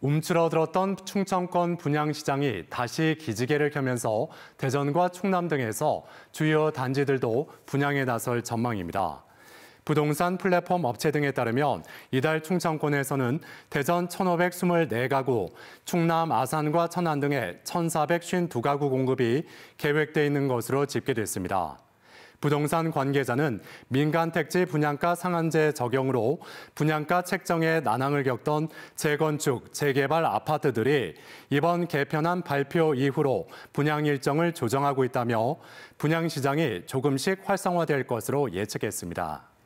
움츠러들었던 충청권 분양시장이 다시 기지개를 켜면서 대전과 충남 등에서 주요 단지들도 분양에 나설 전망입니다. 부동산 플랫폼 업체 등에 따르면 이달 충청권에서는 대전 1,524가구, 충남 아산과 천안 등의 1,452가구 공급이 계획돼 있는 것으로 집계됐습니다. 부동산 관계자는 민간 택지 분양가 상한제 적용으로 분양가 책정에 난항을 겪던 재건축, 재개발 아파트들이 이번 개편안 발표 이후로 분양 일정을 조정하고 있다며 분양 시장이 조금씩 활성화될 것으로 예측했습니다.